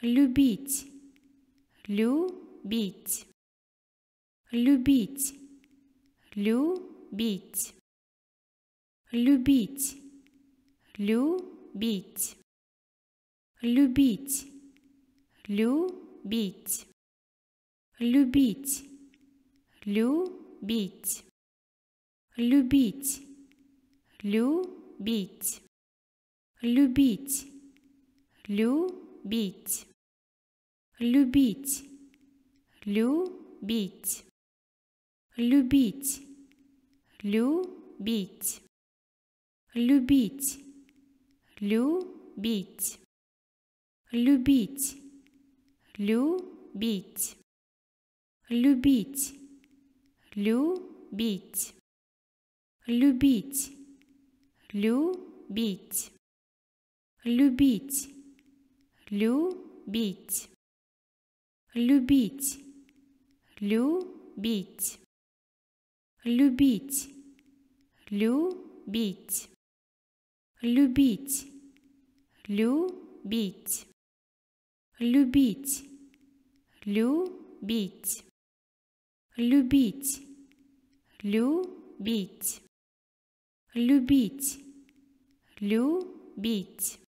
любить, любить, любить, любить, любить, любить, любить, любить, любить, любить, любить, любить, любить, любить любить, любить, любить, любить, любить, любить, любить, любить, любить, любить, любить, любить, любить, любить любить, любить, любить, любить, любить, любить, любить, любить, любить, любить, любить, любить.